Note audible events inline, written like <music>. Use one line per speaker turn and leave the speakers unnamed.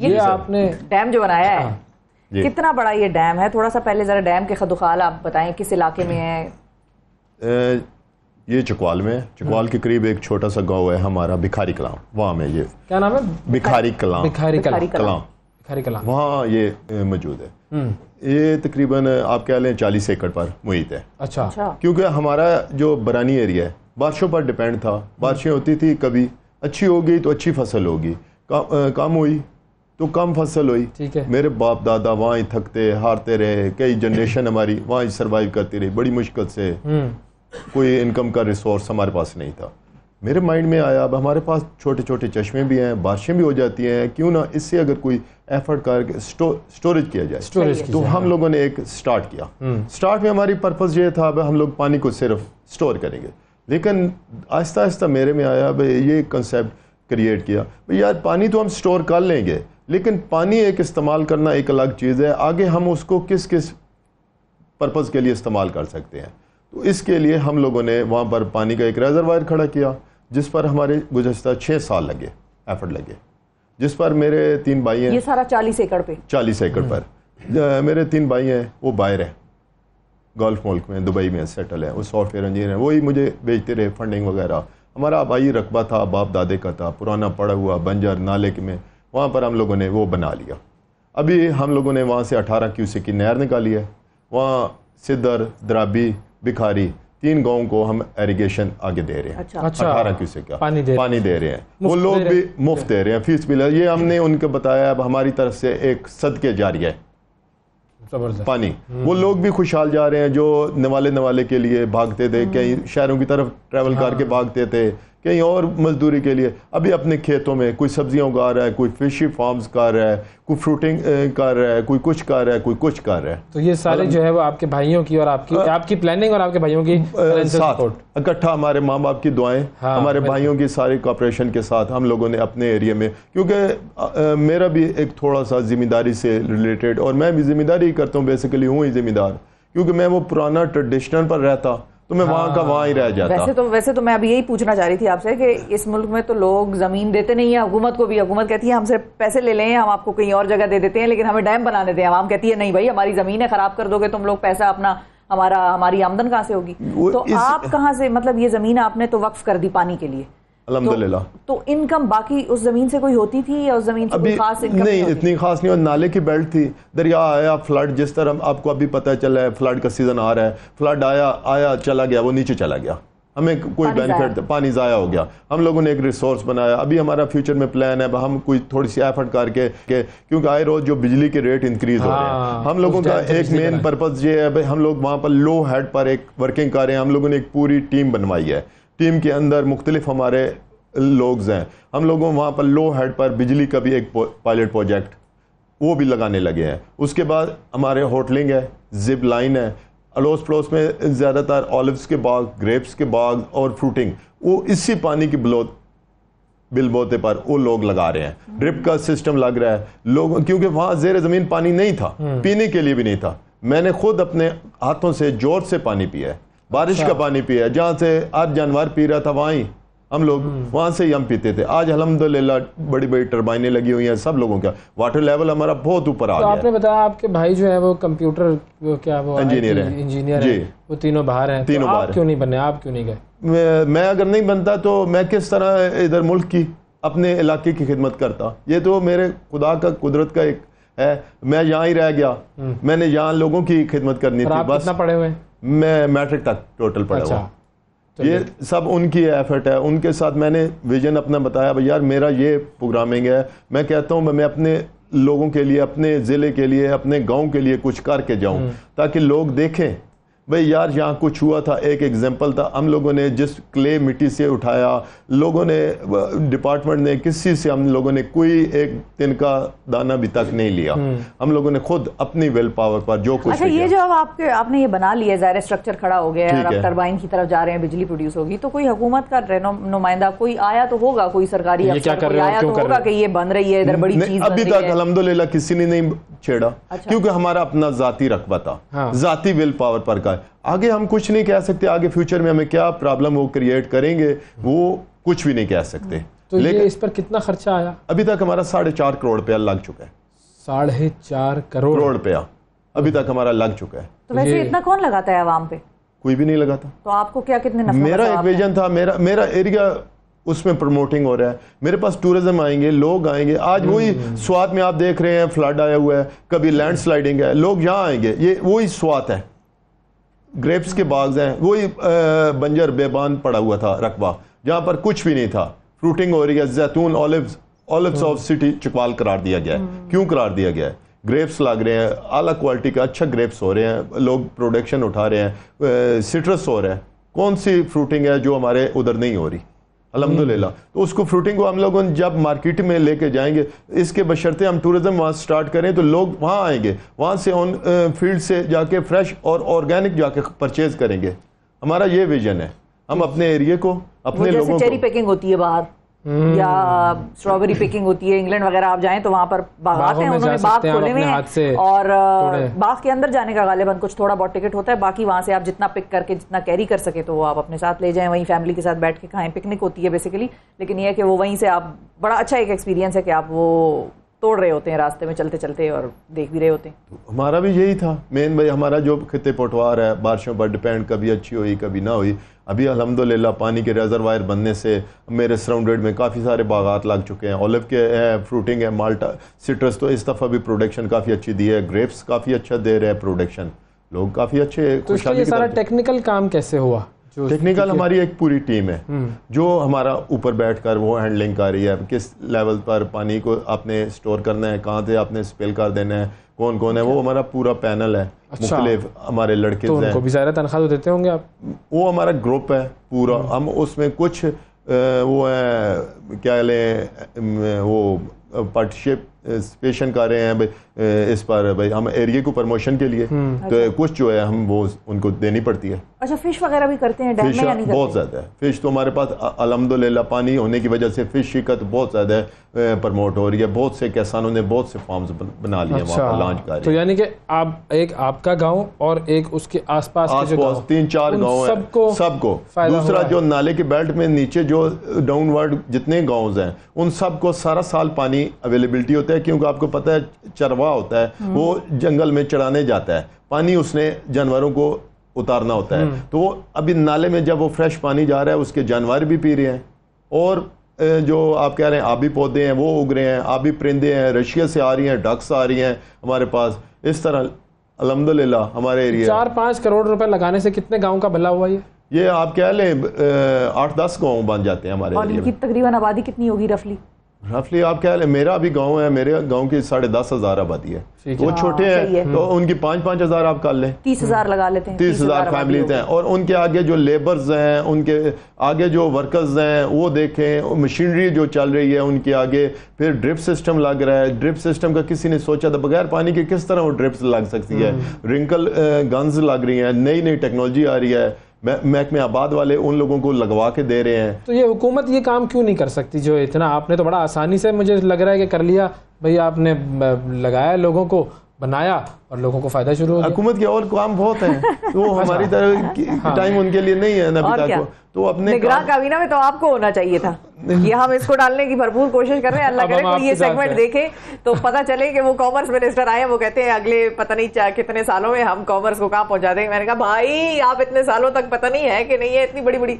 ये, ये आपने डैम जो बनाया है हाँ, कितना बड़ा ये डैम है थोड़ा सा पहले जरा डैम के खदुखाल आप बताएं किस इलाके में है
ये चकवाल में है चकवाल के करीब एक छोटा सा गांव है हमारा भिखारी कलाम वहाँ में ये
क्या नाम है
भिखारी कलाम भिखारी कलाम भिखारी कलाम वहाँ ये मौजूद है हम्म। ये तकरीबन आप कह लें चालीस एकड़ पर मुहित है अच्छा।, अच्छा क्योंकि हमारा जो बरानी एरिया है बारिशों पर डिपेंड था बारिशें होती थी कभी अच्छी होगी तो अच्छी फसल होगी कम हुई तो कम फसल हुई ठीक है मेरे बाप दादा वहाँ ही थकते हारते रहे कई जनरेशन हमारी वहाँ ही सर्वाइव करती रही बड़ी मुश्किल से हम्म। कोई इनकम का रिसोर्स हमारे पास नहीं था मेरे माइंड में आया अब हमारे पास छोटे छोटे चश्मे भी हैं बारिशें भी हो जाती हैं क्यों ना इससे अगर कोई एफर्ट करके स्टो, स्टोरेज किया जाए स्टोरेज तो हम लोगों ने एक स्टार्ट किया स्टार्ट हम्म। में हमारी पर्पज़ ये था अब हम लोग पानी को सिर्फ स्टोर करेंगे लेकिन आहिस्ता आहिस्ता मेरे में आया अब ये कंसेप्ट क्रिएट किया यार पानी तो हम स्टोर कर लेंगे लेकिन पानी एक इस्तेमाल करना एक अलग चीज़ है आगे हम उसको किस किस पर्पज़ के लिए इस्तेमाल कर सकते हैं तो इसके लिए हम लोगों ने वहाँ पर पानी का एक रेज़रवायर खड़ा किया जिस पर हमारे गुजशत छः साल लगे एफर्ट लगे जिस पर मेरे तीन भाई हैं ये
सारा चालीस एकड़ पे
चालीस एकड़ पर हम्म। मेरे तीन भाई हैं वो बाहर हैं गोल्फ मुल्क में दुबई में सेटल हैं वो सॉफ्टवेयर इंजीनियर हैं वही मुझे बेचते रहे फंडिंग वगैरह हमारा भाई रकबा था बाप दादे का था पुराना पड़ा हुआ बंजर नाले के में वहाँ पर हम लोगों ने वो बना लिया अभी हम लोगों ने वहाँ से अठारह क्यूसे की नहर निकाली है वहाँ सिद्धर द्राबी भिखारी तीन गांव को हम एरिगेशन आगे दे रहे हैं अच्छा, अच्छा। अठारह क्यूसे का पानी दे, पानी दे रहे हैं वो लोग भी मुफ्त दे रहे हैं फीस भी ये हमने उनको बताया अब हमारी तरफ से एक सदके जारी है पानी हम्म। वो लोग भी खुशहाल जा रहे हैं जो नवाले नवाले के लिए भागते थे हम्म। कई शहरों की तरफ ट्रेवल हाँ। करके भागते थे कहीं और मजदूरी के लिए अभी अपने खेतों में कोई सब्जियां उगा रहा है कोई फिशी फार्म्स कर रहा है कोई फ्रूटिंग कर रहा है कोई कुछ कर रहा है कोई कुछ कर रहा है
तो ये सारे जो है वो आपके भाइयों की और आपकी आ, आपकी प्लानिंग और आपके भाइयों की
इकट्ठा हमारे माँ बाप की दुआएं हाँ, हमारे भाइयों की सारी कॉपरेशन के साथ हम लोगों ने अपने एरिया में क्योंकि मेरा भी एक थोड़ा सा जिम्मेदारी से रिलेटेड और मैं भी जिम्मेदारी करता हूँ बेसिकली हूँ ही जिम्मेदार क्योंकि मैं वो पुराना ट्रेडिशनल पर रहता तो मैं वहां का वहां ही रह जाता वैसे
तो वैसे तो मैं अभी यही पूछना चाह रही थी आपसे कि इस मुल्क में तो लोग जमीन देते नहीं है हुकूमत को भी हुकूमत कहती है हमसे पैसे ले लें हम आपको कहीं और जगह दे देते हैं लेकिन हमें डैम बना देते हैं आवाम कहती है नहीं भाई हमारी जमीन है खराब कर दोगे तुम लोग पैसा अपना हमारा हमारी आमदन कहाँ से होगी तो आप कहाँ से मतलब ये जमीन आपने तो वक्फ कर दी पानी के लिए अलहमदुल्ला तो, तो इनकम बाकी उस जमीन से कोई होती थी या उस जमीन से कोई खास इनकम नहीं,
इतनी खास नहीं और नाले की बेल्ट थी दरिया आया फ्लड जिस तरह आपको अभी पता चला है फ्लड का सीजन आ रहा है फ्लड आया आया चला गया वो नीचे चला गया हमें कोई बेनिफिट पानी ज़ाया हो गया हम लोगों ने एक रिसोर्स बनाया अभी हमारा फ्यूचर में प्लान है हम कोई थोड़ी सी एफर्ट करके के क्योंकि आए रोज जो बिजली के रेट इंक्रीज हाँ, हो रहे हैं हाँ, हम लोगों का एक मेन पर्पज़ ये है भाई हम लोग वहाँ पर लो हेड पर एक वर्किंग कर रहे हैं हम लोगों ने एक पूरी टीम बनवाई है टीम के अंदर मुख्तलिफ हमारे लोग हैं हम लोगों वहाँ पर लो हेड पर बिजली का भी एक पायलट प्रोजेक्ट वो भी लगाने लगे हैं उसके बाद हमारे होटलिंग है जिप लाइन है अलोस पड़ोस में ज़्यादातर ऑलिवस के बाग ग्रेप्स के बाग और फ्रूटिंग वो इसी पानी की बलोत बोते पर वो लोग लगा रहे हैं हम्म। ड्रिप का सिस्टम लग रहा है लोग क्योंकि वहाँ जेर ज़मीन पानी नहीं था हम्म। पीने के लिए भी नहीं था मैंने खुद अपने हाथों से जोर से पानी पिया है बारिश का अच्छा। पानी पिया जहाँ से हर जानवर पी रहा था वहीं हम लोग हम्म। वहाँ से ही हम पीते थे आज अलहमदिल्ला बड़ी बड़ी टर्बाइने लगी हुई हैं सब लोगों का वाटर लेवल हमारा बहुत ऊपर आ तो गया आपने
बताया आपके भाई जो है वो कंप्यूटर वो क्या वो इंजीनियर है इंजीनियर जी वो तीनों बाहर हैं तो तीनों तो बाहर क्यों नहीं बने आप क्यों नहीं गए
मैं, मैं अगर नहीं बनता तो मैं किस तरह इधर मुल्क की अपने इलाके की खिदमत करता ये तो मेरे खुदा का कुदरत का एक है मैं यहाँ ही रह गया हम्म। मैंने यहाँ लोगों की खिदमत करनी थी बस पढ़े हुए मैं मैट्रिक तक टोटल पढ़ा अच्छा। ये सब उनकी एफर्ट है उनके साथ मैंने विजन अपना बताया भाई यार मेरा ये प्रोग्रामिंग है मैं कहता हूँ मैं अपने लोगों के लिए अपने ज़िले के लिए अपने गांव के लिए कुछ करके जाऊं हम्म। ताकि लोग देखें भाई यार यहाँ कुछ हुआ था एक एग्जांपल था हम लोगों ने जिस क्ले मिट्टी से उठाया लोगों ने डिपार्टमेंट ने किसी से हम लोगों ने कोई एक दिन का दाना भी तक नहीं लिया हम्म। हम लोगों ने खुद अपनी वेल पावर पर जो कुछ अच्छा ये जो
अब आपके आपने ये बना लिया ज़ाहिर स्ट्रक्चर खड़ा हो गया है टर्बाइन की तरफ जा रहे हैं बिजली प्रोड्यूस होगी तो कोई हुकूमत का नुमाइंदा कोई आया तो होगा कोई सरकारी आया तो होगा कि ये बन रही है इधर बड़ी अभी तक
अलहमदुल्ला किसी ने नहीं छेड़ा अच्छा। क्योंकि हमारा अपना जाति रकबा था हाँ। जाति विल पावर पर का आगे हम कुछ नहीं कह सकते आगे फ्यूचर में हमें क्या प्रॉब्लम वो क्रिएट करेंगे वो कुछ भी नहीं कह सकते तो ये
इस पर कितना खर्चा आया
अभी तक हमारा साढ़े चार करोड़ रुपया लग चुका है साढ़े चार करोड़ रुपया अभी तक हमारा लग चुका है तो वैसे इतना
कौन लगाता है आवाम पे
कोई भी नहीं लगाता
तो आपको क्या कितने मेरा एक
विजन था मेरा मेरा एरिया उसमें प्रमोटिंग हो रहा है मेरे पास टूरिज्म आएंगे लोग आएंगे आज हम्म। वही स्वाद में आप देख रहे हैं फ्लड आया हुआ है कभी लैंड स्लाइडिंग है लोग यहाँ आएंगे ये वही स्वाद है ग्रेप्स के बाग्स हैं वही बंजर बेबान पड़ा हुआ था रकबा जहाँ पर कुछ भी नहीं था फ्रूटिंग हो रही है जैतून olive olive of city Chakwal करार दिया गया है हम्म। क्यों करार दिया गया है ग्रेप्स लग रहे हैं आला क्वालिटी का अच्छा ग्रेप्स हो रहे हैं लोग प्रोडक्शन उठा रहे हैं सिट्रस हो रहे हैं कौन सी फ्रूटिंग है जो हमारे उधर नहीं हो रही अलहमदिल्ला तो उसको फ्रूटिंग को हम लोग जब मार्केट में लेके जाएंगे इसके बशर्ते हम टूरिज्म वहाँ स्टार्ट करें तो लोग वहाँ आएंगे वहाँ से उन फील्ड से जाके फ्रेश और ऑर्गेनिक जाके परचेज करेंगे हमारा ये विजन है हम अपने एरिया को अपने लोगों
को होती है बाहर Hmm. या हम्म। स्ट्रॉबेरी पिकिंग होती है इंग्लैंड वगैरह आप जाएं तो वहां पर बागात हैं उन्होंने बाग खोले हुए हैं और बाग के अंदर जाने का गालिबन कुछ थोड़ा बहुत टिकट होता है बाकी वहां से आप जितना पिक करके जितना कैरी कर सके तो वो आप अपने साथ ले जाएं वहीं फैमिली के साथ बैठ के खाएं पिकनिक होती है बेसिकली लेकिन यह है कि वो वहीं से आप बड़ा अच्छा एक एक्सपीरियंस है कि आप वो तोड़ रहे होते हैं रास्ते में चलते चलते और देख भी रहे होते हैं
तो हमारा भी यही था मेन भाई हमारा जो खिते पटवार है बारिशों पर डिपेंड कभी अच्छी हुई कभी ना हुई अभी अलहमदिल्ला पानी के रेजरवायर बनने से मेरे सराउंडेड में काफ़ी सारे बागात लग चुके हैं ओलिव के है फ्रूटिंग है माल्टा सिट्रस तो इस दफ़ा भी प्रोडक्शन काफ़ी अच्छी दी है ग्रेप्स काफ़ी अच्छा दे रहे हैं प्रोडक्शन लोग काफी अच्छे तो सारा
टेक्निकल काम कैसे हुआ टेक्निकल हमारी
एक पूरी टीम है हम्म। जो हमारा ऊपर बैठकर वो हैंडलिंग कर रही है किस लेवल पर पानी को आपने स्टोर करना है कहाँ से आपने स्पिल कर देना है कौन कौन है वो अच्छा। हमारा पूरा पैनल है अच्छा। हमारे लड़के तो उनको भी तनख्वाह तो देते होंगे आप वो हमारा ग्रुप है पूरा हम्म। हम उसमें कुछ वो है क्या लें वो पार्टनरशिप स्पेशन कर रहे हैं इस पर भाई हम एरिए को प्रमोशन के लिए हम्म। तो कुछ जो है हम वो उनको देनी पड़ती है
अच्छा फिश वगैरह भी करते हैं फिश या नहीं बहुत
ज़्यादा है फिश तो हमारे पास अलहमदिल्ला पानी होने की वजह से फिश शिकत बहुत ज़्यादा प्रमोट हो रही है बहुत से किसानों ने बहुत से फार्म बना लिए अच्छा। लॉन्च कर तो यानी
कि आप एक आपका गाँव और एक उसके आस पास तीन चार गाँव है
सबको दूसरा जो नाले के बेल्ट में नीचे जो डाउनवर्ड जितने गाँव है उन सबको सारा साल पानी अवेलेबिलिटी होता है है क्योंकि आपको पता है चरवा होता है हम्म। वो जंगल में चढ़ाने जाता है पानी उसने जानवरों को उतारना होता है हम्म। तो वो अभी नाले में जब वो फ्रेश पानी जा रहा है उसके जानवर भी पी रहे हैं और जो आप कह रहे हैं आबी पौधे हैं वो उग रहे हैं आबी परिंदे हैं रशिया से आ रही हैं डक्स आ रही हैं हमारे पास इस तरह अलहमदिल्ला हमारे एरिया चार
पाँच करोड़ रुपए लगाने से कितने गाँव का भला हुआ ये
ये आप कह लें आठ दस गाँव बन जाते हैं हमारे
तकरीबन आबादी कितनी होगी रफली
रफली आप क्या है मेरा भी गांव है मेरे गांव की साढ़े दस हजार आबादी है वो हाँ, छोटे हैं है। तो उनकी पांच पांच हजार आप कर लें
तीस हजार लगा लेते
हैं तीस हजार फैमिलीज हैं और उनके आगे जो लेबर्स हैं उनके आगे जो वर्कर्स हैं वो देखें मशीनरी जो चल रही है उनके आगे फिर ड्रिप सिस्टम लग रहा है ड्रिप सिस्टम का किसी ने सोचा था बगैर पानी के किस तरह वो ड्रिप्स लग सकती है रिंकल हम्म। गन्स लग रही है नई नई टेक्नोलॉजी आ रही है महकमे आबाद वाले उन लोगों को लगवा के दे रहे हैं
तो ये हुकूमत ये काम क्यों नहीं कर सकती जो इतना आपने तो बड़ा आसानी से मुझे लग रहा है कि कर लिया भाई आपने लगाया लोगों को बनाया और लोगों को फायदा शुरू हो हुकूमत के और काम बहुत हैं
तो <laughs> हमारी तरह टाइम अच्छा। हाँ। उनके लिए नहीं है नबीता को तो अपने काबीना
में तो आपको होना चाहिए था ये हम इसको डालने की भरपूर कोशिश कर रहे हैं अल्लाह करे ये सेगमेंट देखे तो पता चले कि वो कॉमर्स मिनिस्टर आए वो कहते हैं अगले पता नहीं कितने सालों में हम कॉमर्स को कहाँ पहुंचा देंगे मैंने कहा भाई आप इतने सालों तक पता नहीं है कि नहीं है इतनी बड़ी बड़ी